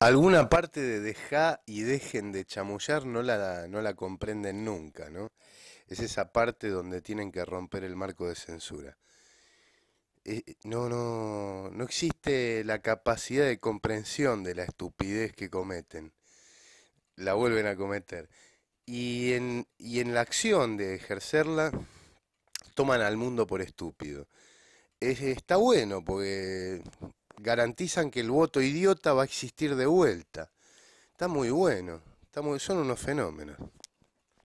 Alguna parte de deja y dejen de chamullar no la, no la comprenden nunca, ¿no? Es esa parte donde tienen que romper el marco de censura. Eh, eh, no, no, no existe la capacidad de comprensión de la estupidez que cometen. La vuelven a cometer. Y en, y en la acción de ejercerla, toman al mundo por estúpido. está bueno porque garantizan que el voto idiota va a existir de vuelta. Está muy bueno, son unos fenómenos.